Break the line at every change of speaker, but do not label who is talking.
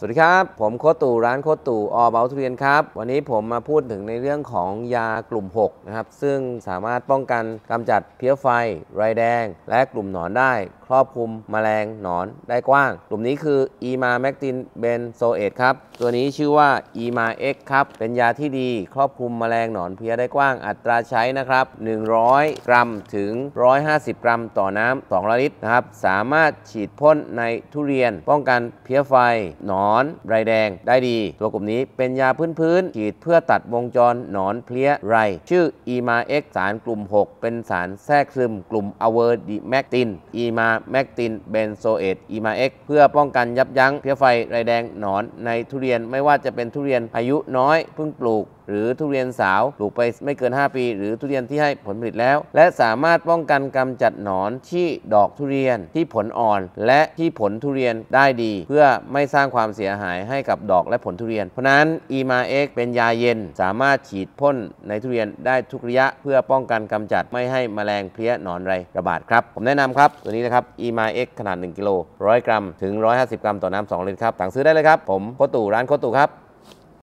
สวัสดีครับ ผมโคตูร้านโคตูออเบลทุเรียนครับ วันนี้ผมมาพูดถึงในเรื่องของยากลุ่ม 6 นะครับ ซึ่งสามารถป้องกันกำจัดเพี้ยไฟ ไรแดง และกลุ่มหนอนได้ครอบคลุมมแมลงหนอนได้กว้าง กลุ่มนี้คืออีมาแมกตินเบนโซเอตครับ ตัวนี้ชื่อว่าอีมาเอ็กครับ เป็นยาที่ดีครอบคลุมมแมลงหนอนเพี้ยได้กว้าง อัตราใช้นะครับ 100 กรัมถึง 150 กรัมต่อน้ำ200ลิตรนะครับ สามารถฉีดพ่นในทุเรียน ป้องกันเพี้ยไฟหนอนไรแดงได้ดี ตัวกลุ่มนี้เป็นยาพื้นพื้นฉีดเพื่อตัดวงจรหนอนเพลี้ยไร ชื่ออีมาเอ็กสารกลุ่ม 6 เป็นสารแทรกซึมกลุ่มอเวอร์ดิแมกตินอีมาแมกตินเบนโซเอตอีมาเอ็กเพื่อป้องกันยับยั้งเพี้ยไฟไรแดงหนอนในทุเรียนไม่ว่าจะเป็นทุเรียนอายุน้อยเพิ่งปลูก หรือทุเรียนสาวปลูกไปไม่เกิน 5 ปี หรือทุเรียนที่ให้ผลผลิตแล้ว และสามารถป้องกันกำจัดหนอนที่ดอกทุเรียนที่ผลอ่อนและที่ผลทุเรียนได้ดี เพื่อไม่สร้างความเสียหายให้กับดอกและผลทุเรียน เพราะนั้นอีมาเอ็กเป็นยาเย็นสามารถฉีดพ่นในทุเรียนได้ทุกระยะ เพื่อป้องกันกำจัดไม่ให้แมลงเพลี้ยหนอนไรระบาดครับ ผมแนะนำครับตัวนี้นะครับอีมาเอ็กขนาด 1 กิโล100 กรัมถึง 150 กรัม ต่อน้ำ2ลิตรครับสั่งซื้อได้เลยครับ ผมโคตูร้านโคตูครับ